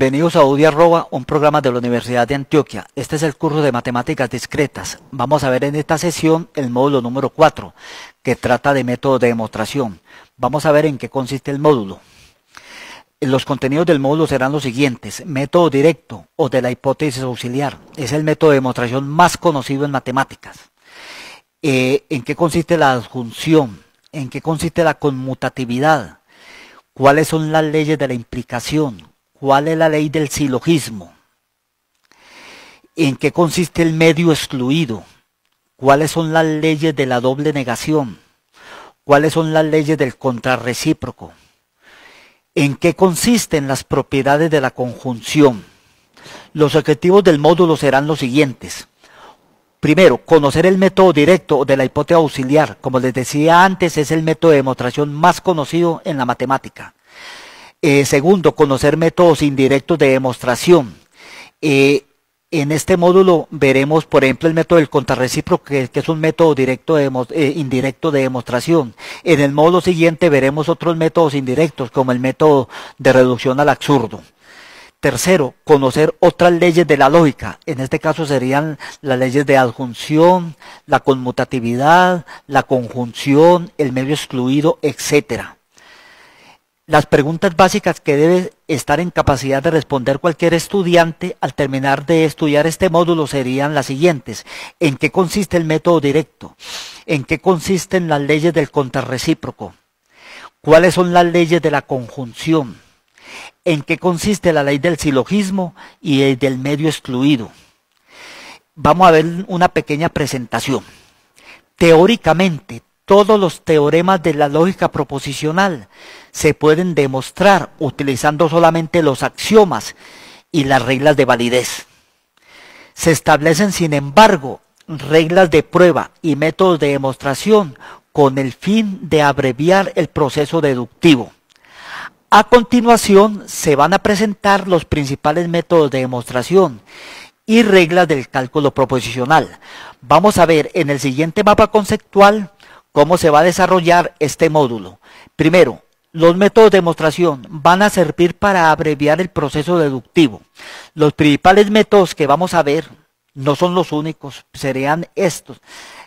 Bienvenidos a UDI un programa de la Universidad de Antioquia. Este es el curso de matemáticas discretas. Vamos a ver en esta sesión el módulo número 4, que trata de método de demostración. Vamos a ver en qué consiste el módulo. Los contenidos del módulo serán los siguientes. Método directo o de la hipótesis auxiliar. Es el método de demostración más conocido en matemáticas. Eh, ¿En qué consiste la adjunción? ¿En qué consiste la conmutatividad? ¿Cuáles son las leyes de la implicación? ¿Cuál es la ley del silogismo? ¿En qué consiste el medio excluido? ¿Cuáles son las leyes de la doble negación? ¿Cuáles son las leyes del contrarrecíproco? ¿En qué consisten las propiedades de la conjunción? Los objetivos del módulo serán los siguientes. Primero, conocer el método directo de la hipótesis auxiliar. Como les decía antes, es el método de demostración más conocido en la matemática. Eh, segundo, conocer métodos indirectos de demostración. Eh, en este módulo veremos, por ejemplo, el método del contrarrecíproco, que, es un método directo eh, indirecto de demostración. En el módulo siguiente veremos otros métodos indirectos, como el método de reducción al absurdo. Tercero, conocer otras leyes de la lógica. En este caso serían las leyes de adjunción, la conmutatividad, la conjunción, el medio excluido, etcétera las preguntas básicas que debe estar en capacidad de responder cualquier estudiante al terminar de estudiar este módulo serían las siguientes. ¿En qué consiste el método directo? ¿En qué consisten las leyes del contrarrecíproco? ¿Cuáles son las leyes de la conjunción? ¿En qué consiste la ley del silogismo y del medio excluido? Vamos a ver una pequeña presentación. Teóricamente, todos los teoremas de la lógica proposicional se pueden demostrar utilizando solamente los axiomas y las reglas de validez. Se establecen, sin embargo, reglas de prueba y métodos de demostración con el fin de abreviar el proceso deductivo. A continuación se van a presentar los principales métodos de demostración y reglas del cálculo proposicional. Vamos a ver en el siguiente mapa conceptual cómo se va a desarrollar este módulo. Primero, los métodos de demostración van a servir para abreviar el proceso deductivo. Los principales métodos que vamos a ver no son los únicos, serían estos.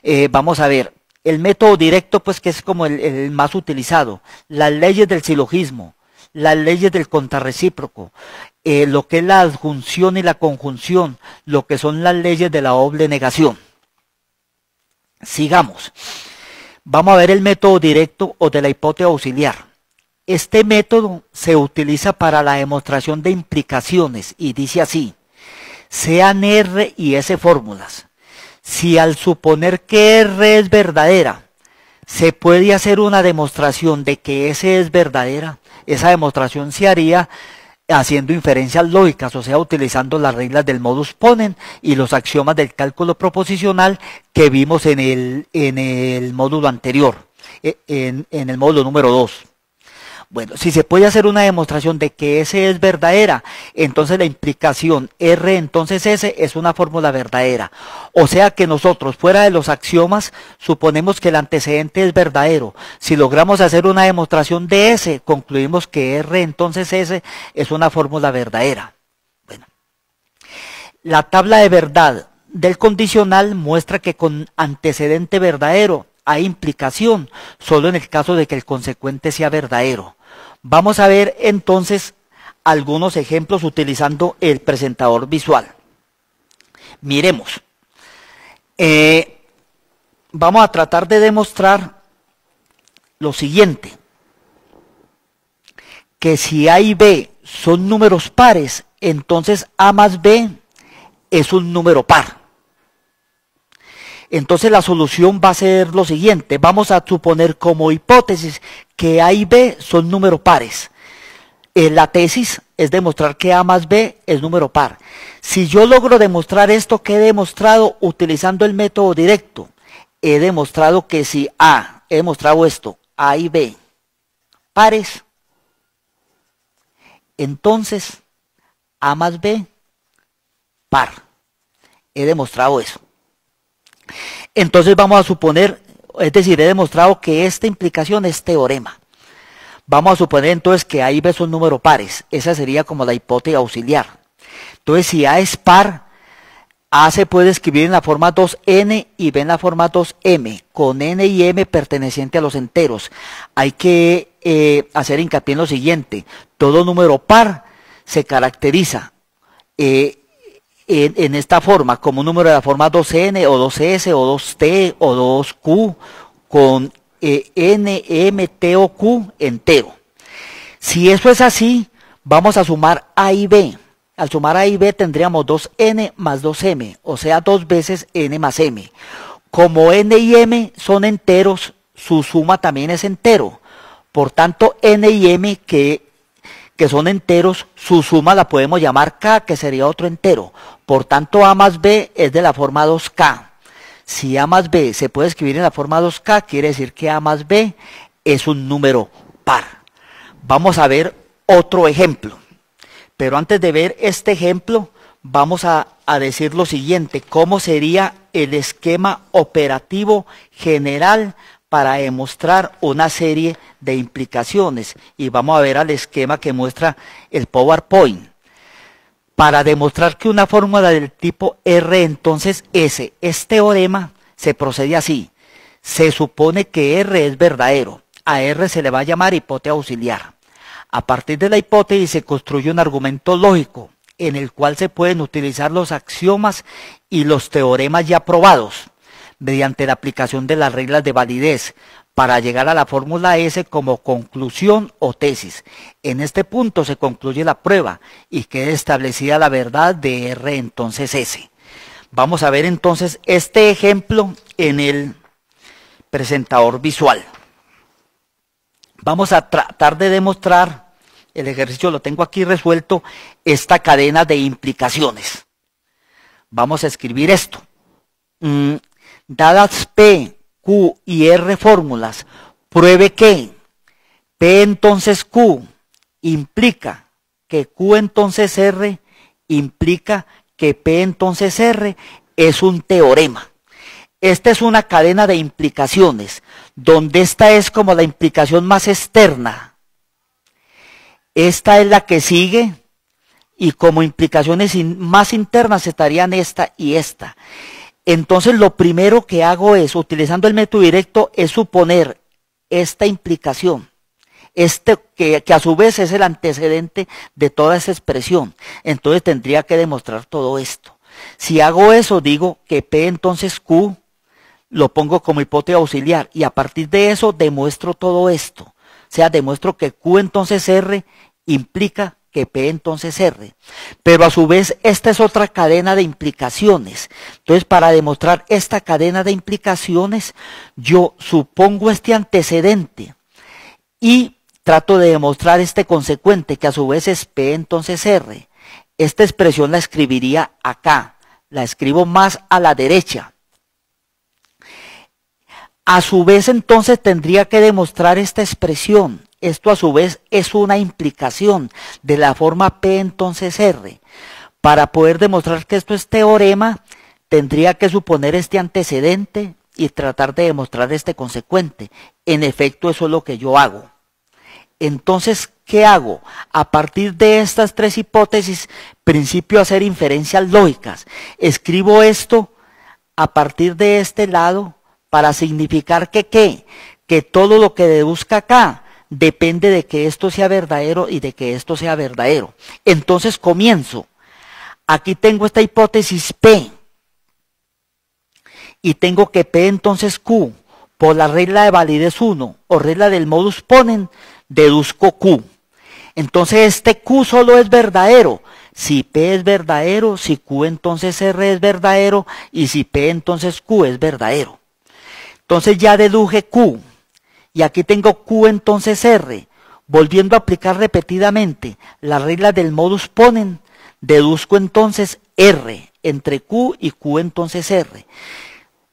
Eh, vamos a ver, el método directo, pues que es como el, más utilizado, las leyes del silogismo, las leyes del contrarrecíproco, eh, lo que es la adjunción y la conjunción, lo que son las leyes de la doble negación. Sigamos. Vamos a ver el método directo o de la hipótesis auxiliar. Este método se utiliza para la demostración de implicaciones y dice así, sean R y S fórmulas. Si al suponer que R es verdadera, se puede hacer una demostración de que S es verdadera, esa demostración se haría haciendo inferencias lógicas, o sea, utilizando las reglas del modus ponen y los axiomas del cálculo proposicional que vimos en el, módulo anterior, eh, en, en el módulo número 2. Bueno, si se puede hacer una demostración de que S es verdadera, entonces la implicación R entonces S es una fórmula verdadera. O sea que nosotros, fuera de los axiomas, suponemos que el antecedente es verdadero. Si logramos hacer una demostración de S, concluimos que R entonces S es una fórmula verdadera. Bueno. La tabla de verdad del condicional muestra que con antecedente verdadero hay implicación, solo en el caso de que el consecuente sea verdadero. Vamos a ver entonces algunos ejemplos utilizando el presentador visual. Miremos. Eh, vamos a tratar de demostrar lo siguiente. Que si A y B son números pares, entonces A más B es un número par. Entonces la solución va a ser lo siguiente. Vamos a suponer como hipótesis que A y B son números pares. Eh, la tesis es demostrar que A más B es número par. Si yo logro demostrar esto que he demostrado utilizando el método directo, he demostrado que si A, he demostrado esto, A y B, pares, entonces A más B, par. He demostrado eso. Entonces vamos a suponer, es decir, he demostrado que esta implicación es teorema. Vamos a suponer entonces que A y B son números pares. Esa sería como la hipótesis auxiliar. Entonces, si A es par, A se puede escribir en la forma 2N y B en la forma 2M, con N y M pertenecientes a los enteros. Hay que eh, hacer hincapié en lo siguiente. Todo número par se caracteriza eh, en, esta forma, como un número de la forma 2N o 2S o 2T o 2Q con N, M, T o Q entero. Si eso es así, vamos a sumar A y B. Al sumar A y B tendríamos 2N más 2M, o sea, dos veces N más M. Como N y M son enteros, su suma también es entero. Por tanto, N y M, que que son enteros, su suma la podemos llamar K, que sería otro entero. Por tanto, A más B es de la forma 2K. Si A más B se puede escribir en la forma 2K, quiere decir que A más B es un número par. Vamos a ver otro ejemplo. Pero antes de ver este ejemplo, vamos a, a, decir lo siguiente, cómo sería el esquema operativo general para demostrar una serie de implicaciones. Y vamos a ver al esquema que muestra el PowerPoint. Para demostrar que una fórmula del tipo R, entonces S, es teorema, se procede así. Se supone que R es verdadero. A R se le va a llamar hipótesis auxiliar. A partir de la hipótesis se construye un argumento lógico en el cual se pueden utilizar los axiomas y los teoremas ya probados mediante la aplicación de las reglas de validez para llegar a la fórmula S como conclusión o tesis. En este punto se concluye la prueba y queda establecida la verdad de R entonces S. Vamos a ver entonces este ejemplo en el presentador visual. Vamos a tratar de demostrar, el ejercicio lo tengo aquí resuelto, esta cadena de implicaciones. Vamos a escribir esto. Mm, dadas P, Q y R fórmulas, pruebe que P entonces Q implica que Q entonces R implica que P entonces R es un teorema. Esta es una cadena de implicaciones, donde esta es como la implicación más externa. Esta es la que sigue y como implicaciones más internas estarían esta y esta. Entonces lo primero que hago es, utilizando el método directo, es suponer esta implicación, este, que, que a su vez es el antecedente de toda esa expresión. Entonces tendría que demostrar todo esto. Si hago eso, digo que P entonces Q lo pongo como hipótesis auxiliar y a partir de eso demuestro todo esto. O sea, demuestro que Q entonces R implica que P entonces R. Pero a su vez, esta es otra cadena de implicaciones. Entonces, para demostrar esta cadena de implicaciones, yo supongo este antecedente y trato de demostrar este consecuente, que a su vez es P entonces R. Esta expresión la escribiría acá, la escribo más a la derecha. A su vez entonces tendría que demostrar esta expresión esto a su vez es una implicación de la forma P entonces R. Para poder demostrar que esto es teorema, tendría que suponer este antecedente y tratar de demostrar este consecuente. En efecto, eso es lo que yo hago. Entonces, ¿qué hago? A partir de estas tres hipótesis, principio a hacer inferencias lógicas. Escribo esto a partir de este lado para significar que qué, que todo lo que deduzca acá depende de que esto sea verdadero y de que esto sea verdadero. Entonces comienzo. Aquí tengo esta hipótesis P. Y tengo que P entonces Q por la regla de validez 1 o regla del modus ponen, deduzco Q. Entonces este Q solo es verdadero. Si P es verdadero, si Q entonces R es verdadero y si P entonces Q es verdadero. Entonces ya deduje Q. Y aquí tengo Q entonces R. Volviendo a aplicar repetidamente las reglas del modus ponen, deduzco entonces R entre Q y Q entonces R.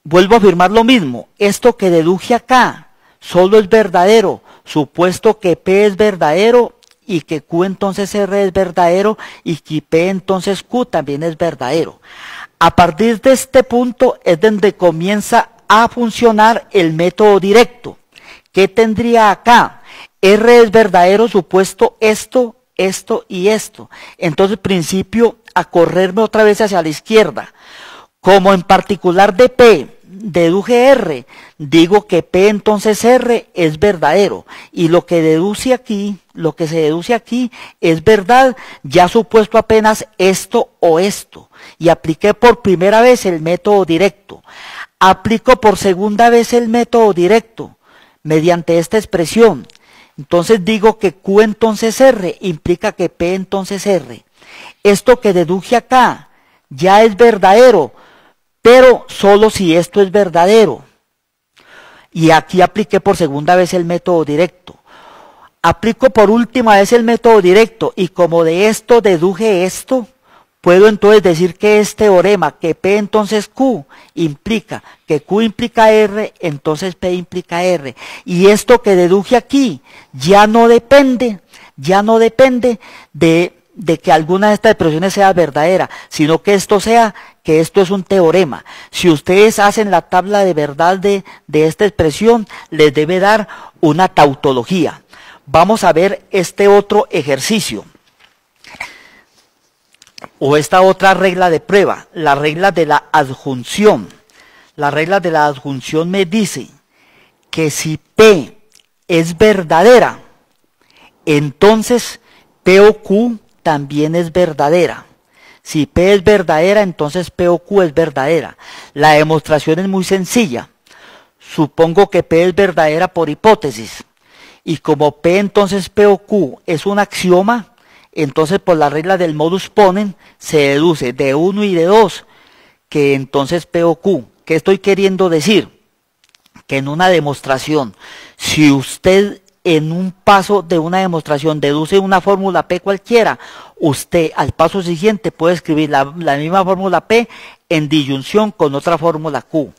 Vuelvo a afirmar lo mismo. Esto que deduje acá solo es verdadero, supuesto que P es verdadero y que Q entonces R es verdadero y que P entonces Q también es verdadero. A partir de este punto es donde comienza a funcionar el método directo. ¿Qué tendría acá? R es verdadero, supuesto, esto, esto y esto. Entonces, principio a correrme otra vez hacia la izquierda. Como en particular de P, deduje R, digo que P entonces R es verdadero. Y lo que deduce aquí, lo que se deduce aquí es verdad, ya supuesto apenas esto o esto. Y apliqué por primera vez el método directo. Aplico por segunda vez el método directo mediante esta expresión. Entonces digo que Q entonces R implica que P entonces R. Esto que deduje acá ya es verdadero, pero solo si esto es verdadero. Y aquí apliqué por segunda vez el método directo. Aplico por última vez el método directo y como de esto deduje esto, Puedo entonces decir que este teorema, que P entonces Q implica, que Q implica R, entonces P implica R. Y esto que deduje aquí ya no depende, ya no depende de, de que alguna de estas expresiones sea verdadera, sino que esto sea, que esto es un teorema. Si ustedes hacen la tabla de verdad de, de esta expresión, les debe dar una tautología. Vamos a ver este otro ejercicio o esta otra regla de prueba, la regla de la adjunción. La regla de la adjunción me dice que si P es verdadera, entonces P o Q también es verdadera. Si P es verdadera, entonces P o Q es verdadera. La demostración es muy sencilla. Supongo que P es verdadera por hipótesis. Y como P entonces P o Q es un axioma, entonces, por pues, la regla del modus ponen, se deduce de 1 y de 2, que entonces P o Q. ¿Qué estoy queriendo decir? Que en una demostración, si usted en un paso de una demostración deduce una fórmula P cualquiera, usted al paso siguiente puede escribir la, la misma fórmula P en disyunción con otra fórmula Q.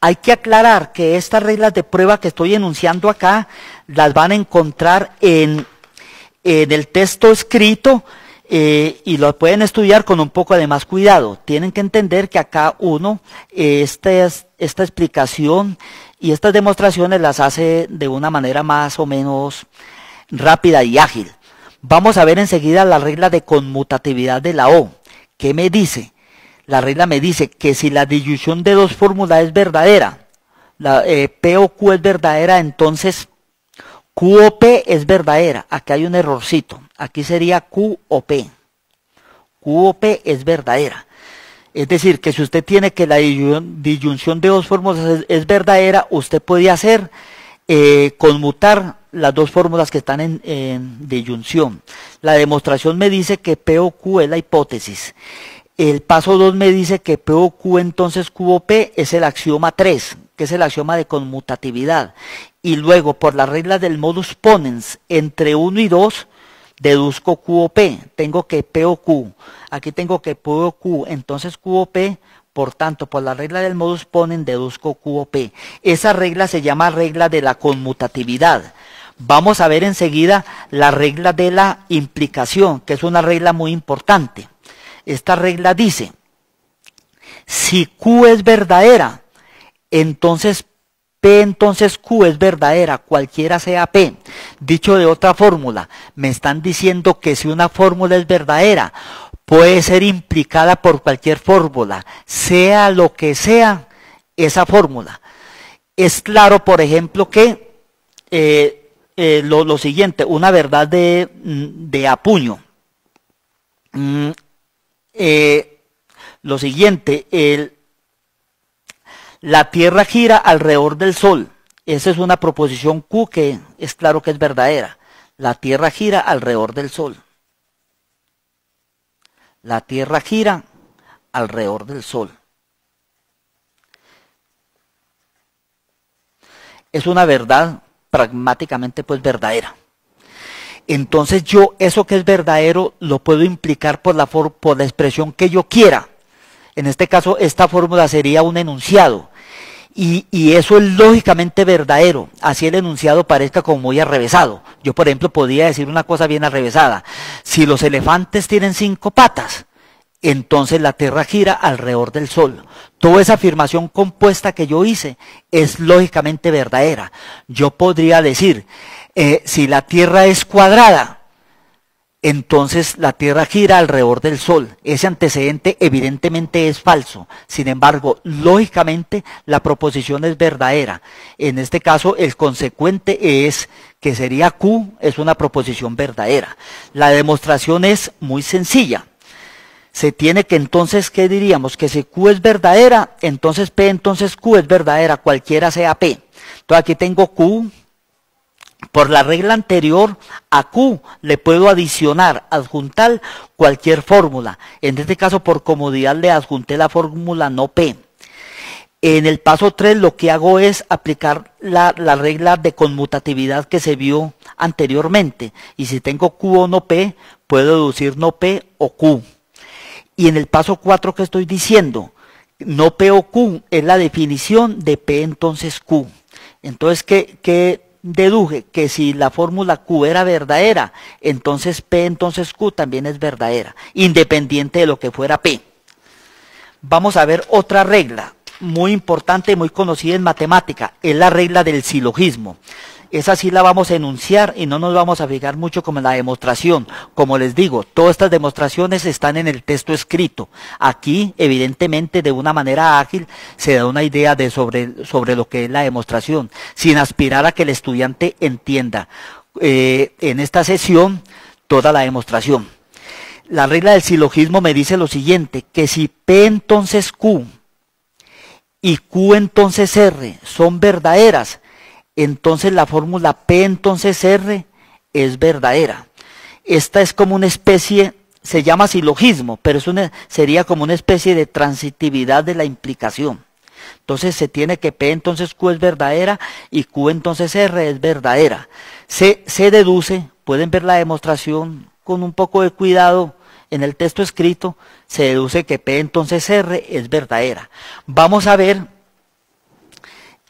Hay que aclarar que estas reglas de prueba que estoy enunciando acá las van a encontrar en en el texto escrito eh, y lo pueden estudiar con un poco de más cuidado. Tienen que entender que acá uno eh, esta, es, esta explicación y estas demostraciones las hace de una manera más o menos rápida y ágil. Vamos a ver enseguida la regla de conmutatividad de la O. ¿Qué me dice? La regla me dice que si la disyunción de dos fórmulas es verdadera, la eh, P o Q es verdadera, entonces QOP es verdadera. Aquí hay un errorcito. Aquí sería QOP. QOP es verdadera. Es decir, que si usted tiene que la disyunción de dos fórmulas es, verdadera, usted puede hacer eh, conmutar las dos fórmulas que están en, en, disyunción. La demostración me dice que P o Q es la hipótesis. El paso 2 me dice que P o Q entonces Q o P es el axioma 3, que es el axioma de conmutatividad y luego por la regla del modus ponens entre 1 y 2, deduzco Q o P. Tengo que P o Q. Aquí tengo que P o Q, entonces Q o P. Por tanto, por la regla del modus ponens deduzco Q o P. Esa regla se llama regla de la conmutatividad. Vamos a ver enseguida la regla de la implicación, que es una regla muy importante. Esta regla dice, si Q es verdadera, entonces P entonces Q es verdadera, cualquiera sea P. Dicho de otra fórmula, me están diciendo que si una fórmula es verdadera, puede ser implicada por cualquier fórmula, sea lo que sea esa fórmula. Es claro, por ejemplo, que eh, eh, lo, siguiente, una verdad de, mm, apuño. Mm, eh, lo siguiente, el, la Tierra gira alrededor del Sol. Esa es una proposición Q que es claro que es verdadera. La Tierra gira alrededor del Sol. La Tierra gira alrededor del Sol. Es una verdad pragmáticamente pues verdadera. Entonces yo eso que es verdadero lo puedo implicar por la, por la expresión que yo quiera. En este caso esta fórmula sería un enunciado. Y, y, eso es lógicamente verdadero, así el enunciado parezca como muy arrevesado. Yo, por ejemplo, podría decir una cosa bien arrevesada. Si los elefantes tienen cinco patas, entonces la Tierra gira alrededor del Sol. Toda esa afirmación compuesta que yo hice es lógicamente verdadera. Yo podría decir, eh, si la Tierra es cuadrada, entonces la Tierra gira alrededor del Sol. Ese antecedente evidentemente es falso. Sin embargo, lógicamente la proposición es verdadera. En este caso, el consecuente es que sería Q, es una proposición verdadera. La demostración es muy sencilla. Se tiene que entonces, ¿qué diríamos? Que si Q es verdadera, entonces P, entonces Q es verdadera, cualquiera sea P. Entonces aquí tengo Q, por la regla anterior, a Q le puedo adicionar, adjuntar cualquier fórmula. En este caso, por comodidad, le adjunté la fórmula no P. En el paso 3 lo que hago es aplicar la, regla de conmutatividad que se vio anteriormente. Y si tengo Q o no P, puedo deducir no P o Q. Y en el paso 4 que estoy diciendo, no P o Q es la definición de P entonces Q. Entonces, ¿qué, que qué deduje que si la fórmula Q era verdadera, entonces P entonces Q también es verdadera, independiente de lo que fuera P. Vamos a ver otra regla muy importante, y muy conocida en matemática, es la regla del silogismo esa sí la vamos a enunciar y no nos vamos a fijar mucho como en la demostración. Como les digo, todas estas demostraciones están en el texto escrito. Aquí, evidentemente, de una manera ágil se da una idea de sobre, sobre lo que es la demostración, sin aspirar a que el estudiante entienda eh, en esta sesión toda la demostración. La regla del silogismo me dice lo siguiente, que si P entonces Q y Q entonces R son verdaderas, entonces la fórmula P entonces R es verdadera. Esta es como una especie, se llama silogismo, pero sería como una especie de transitividad de la implicación. Entonces se tiene que P entonces Q es verdadera y Q entonces R es verdadera. Se, se deduce, pueden ver la demostración con un poco de cuidado en el texto escrito, se deduce que P entonces R es verdadera. Vamos a ver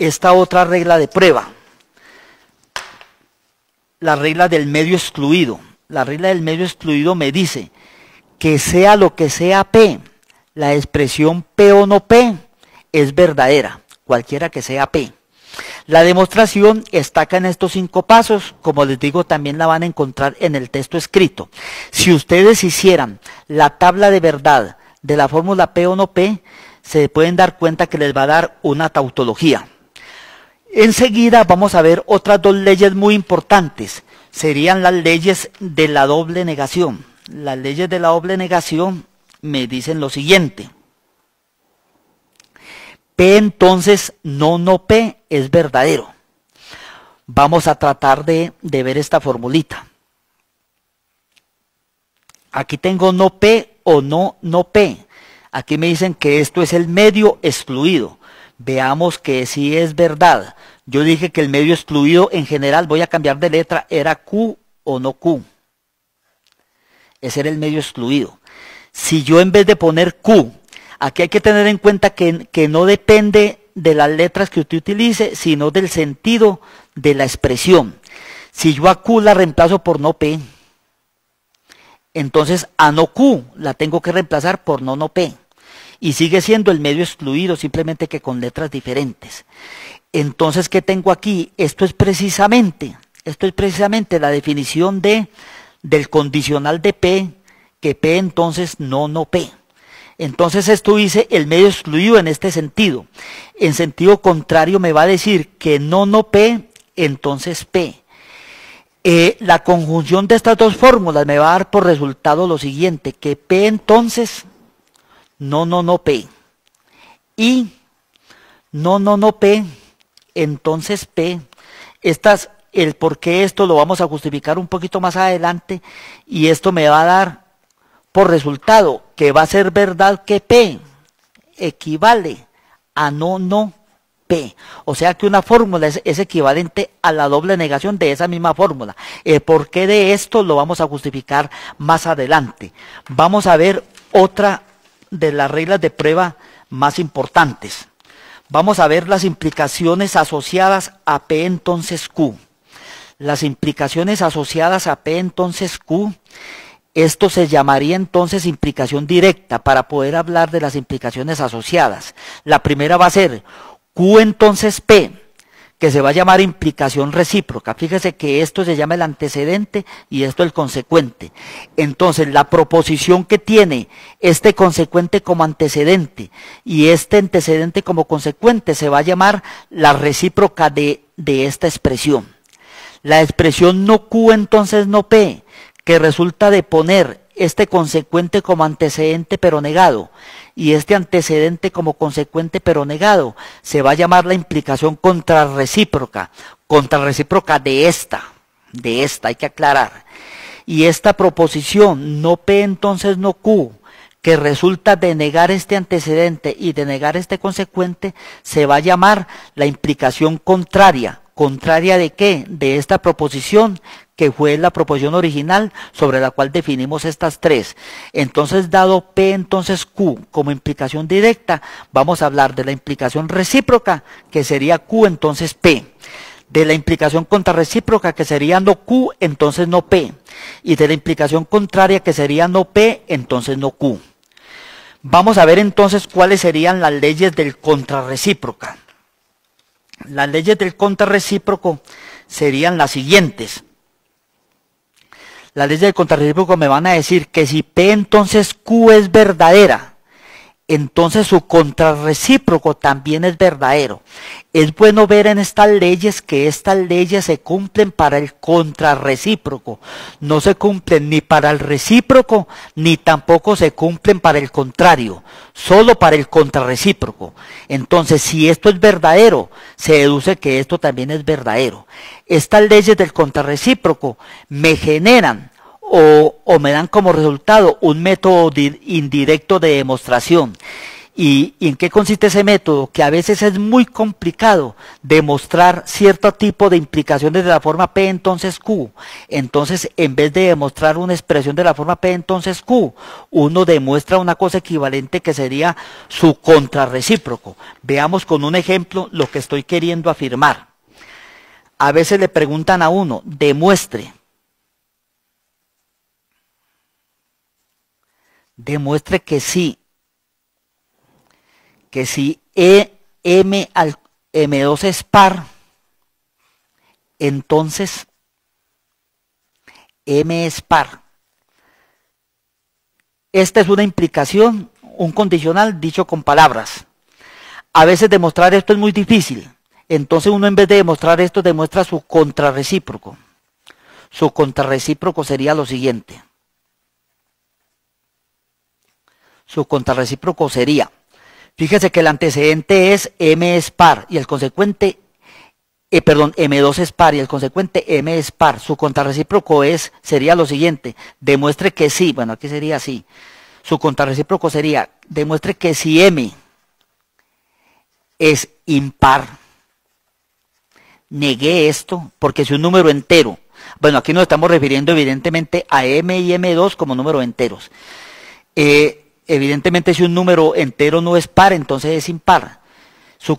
esta otra regla de prueba, la regla del medio excluido. La regla del medio excluido me dice que sea lo que sea P, la expresión P o no P es verdadera, cualquiera que sea P. La demostración está acá en estos cinco pasos, como les digo, también la van a encontrar en el texto escrito. Si ustedes hicieran la tabla de verdad de la fórmula P o no P, se pueden dar cuenta que les va a dar una tautología. Enseguida vamos a ver otras dos leyes muy importantes. Serían las leyes de la doble negación. Las leyes de la doble negación me dicen lo siguiente. P entonces no no P es verdadero. Vamos a tratar de, de ver esta formulita. Aquí tengo no P o no no P. Aquí me dicen que esto es el medio excluido. Veamos que si sí es verdad. Yo dije que el medio excluido en general, voy a cambiar de letra, era Q o no Q. Ese era el medio excluido. Si yo en vez de poner Q, aquí hay que tener en cuenta que, que no depende de las letras que usted utilice, sino del sentido de la expresión. Si yo a Q la reemplazo por no P, entonces a no Q la tengo que reemplazar por no no P y sigue siendo el medio excluido, simplemente que con letras diferentes. Entonces, ¿qué tengo aquí? Esto es precisamente, esto es precisamente la definición de, del condicional de P, que P entonces no, no P. Entonces esto dice el medio excluido en este sentido. En sentido contrario me va a decir que no, no P, entonces P. Eh, la conjunción de estas dos fórmulas me va a dar por resultado lo siguiente, que P entonces no no no P. Y no no no P, entonces P. Estas el por qué esto lo vamos a justificar un poquito más adelante y esto me va a dar por resultado que va a ser verdad que P equivale a no no P. O sea que una fórmula es, equivalente a la doble negación de esa misma fórmula. El por qué de esto lo vamos a justificar más adelante. Vamos a ver otra de las reglas de prueba más importantes. Vamos a ver las implicaciones asociadas a P entonces Q. Las implicaciones asociadas a P entonces Q, esto se llamaría entonces implicación directa para poder hablar de las implicaciones asociadas. La primera va a ser Q entonces P que se va a llamar implicación recíproca. Fíjese que esto se llama el antecedente y esto el consecuente. Entonces, la proposición que tiene este consecuente como antecedente y este antecedente como consecuente se va a llamar la recíproca de, de esta expresión. La expresión no Q entonces no P, que resulta de poner este consecuente como antecedente pero negado y este antecedente como consecuente pero negado se va a llamar la implicación contrarrecíproca, contrarrecíproca de esta, de esta hay que aclarar. Y esta proposición no P entonces no Q que resulta de negar este antecedente y de negar este consecuente se va a llamar la implicación contraria, contraria de qué? De esta proposición, que fue la proposición original sobre la cual definimos estas tres. Entonces, dado P, entonces Q como implicación directa, vamos a hablar de la implicación recíproca, que sería Q, entonces P. De la implicación contrarrecíproca, que sería no Q, entonces no P. Y de la implicación contraria, que sería no P, entonces no Q. Vamos a ver entonces cuáles serían las leyes del contrarrecíproca. Las leyes del contrarrecíproco serían las siguientes. Las leyes del contrarrecíproco me van a decir que si P entonces Q es verdadera, entonces su contrarrecíproco también es verdadero. Es bueno ver en estas leyes que estas leyes se cumplen para el contrarrecíproco. No se cumplen ni para el recíproco, ni tampoco se cumplen para el contrario, solo para el contrarrecíproco. Entonces, si esto es verdadero, se deduce que esto también es verdadero. Estas leyes del contrarrecíproco me generan o, me dan como resultado un método indirecto de demostración. ¿Y, ¿Y, en qué consiste ese método? Que a veces es muy complicado demostrar cierto tipo de implicaciones de la forma P entonces Q. Entonces, en vez de demostrar una expresión de la forma P entonces Q, uno demuestra una cosa equivalente que sería su contrarrecíproco. Veamos con un ejemplo lo que estoy queriendo afirmar. A veces le preguntan a uno, demuestre demuestre que sí, que si e M al, M2 es par, entonces M es par. Esta es una implicación, un condicional dicho con palabras. A veces demostrar esto es muy difícil. Entonces uno en vez de demostrar esto demuestra su contrarrecíproco. Su contrarrecíproco sería lo siguiente. su contrarrecíproco sería. Fíjese que el antecedente es M es par y el consecuente, eh, perdón, M2 es par y el consecuente M es par. Su contrarrecíproco es, sería lo siguiente, demuestre que sí, bueno, aquí sería así. Su contrarrecíproco sería, demuestre que si M es impar, negué esto, porque si un número entero, bueno, aquí nos estamos refiriendo evidentemente a M y M2 como números enteros. Eh, evidentemente si un número entero no es par, entonces es impar. Su,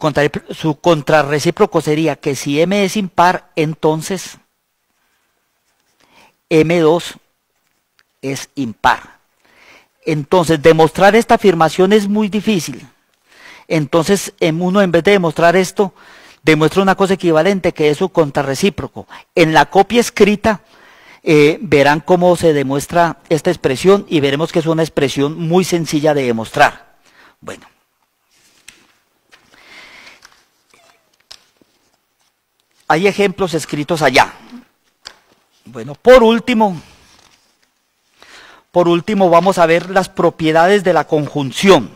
contrarrecíproco sería que si m es impar, entonces m2 es impar. Entonces, demostrar esta afirmación es muy difícil. Entonces, uno en vez de demostrar esto, demuestra una cosa equivalente que es su contrarrecíproco. En la copia escrita, eh, verán cómo se demuestra esta expresión y veremos que es una expresión muy sencilla de demostrar. Bueno. Hay ejemplos escritos allá. Bueno, por último, por último vamos a ver las propiedades de la conjunción.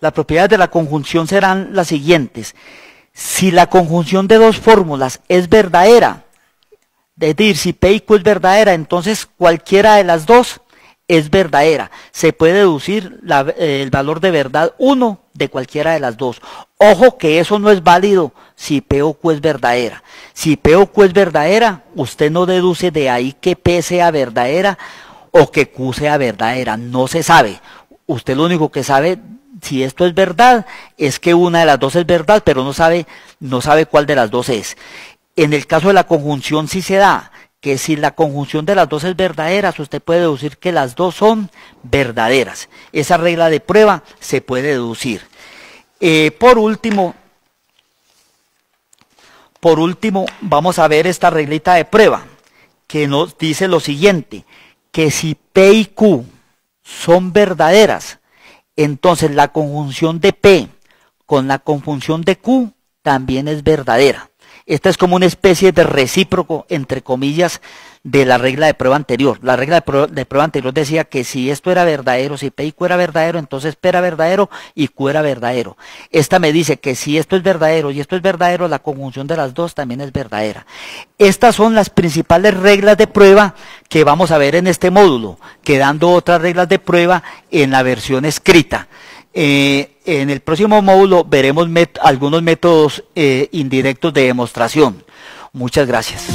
Las propiedades de la conjunción serán las siguientes. Si la conjunción de dos fórmulas es verdadera, es decir, si P y Q es verdadera, entonces cualquiera de las dos es verdadera. Se puede deducir eh, el valor de verdad 1 de cualquiera de las dos. Ojo que eso no es válido si P o Q es verdadera. Si P o Q es verdadera, usted no deduce de ahí que P sea verdadera o que Q sea verdadera. No se sabe. Usted lo único que sabe si esto es verdad es que una de las dos es verdad, pero no sabe, no sabe cuál de las dos es. En el caso de la conjunción sí se da, que si la conjunción de las dos es verdadera, usted puede deducir que las dos son verdaderas. Esa regla de prueba se puede deducir. Eh, por último, por último, vamos a ver esta reglita de prueba, que nos dice lo siguiente, que si P y Q son verdaderas, entonces la conjunción de P con la conjunción de Q también es verdadera. Esta es como una especie de recíproco, entre comillas, de la regla de prueba anterior. La regla de prueba, anterior decía que si esto era verdadero, si P y Q era verdadero, entonces P era verdadero y Q era verdadero. Esta me dice que si esto es verdadero y esto es verdadero, la conjunción de las dos también es verdadera. Estas son las principales reglas de prueba que vamos a ver en este módulo, quedando otras reglas de prueba en la versión escrita. Eh, en el próximo módulo veremos algunos métodos eh, indirectos de demostración. Muchas gracias.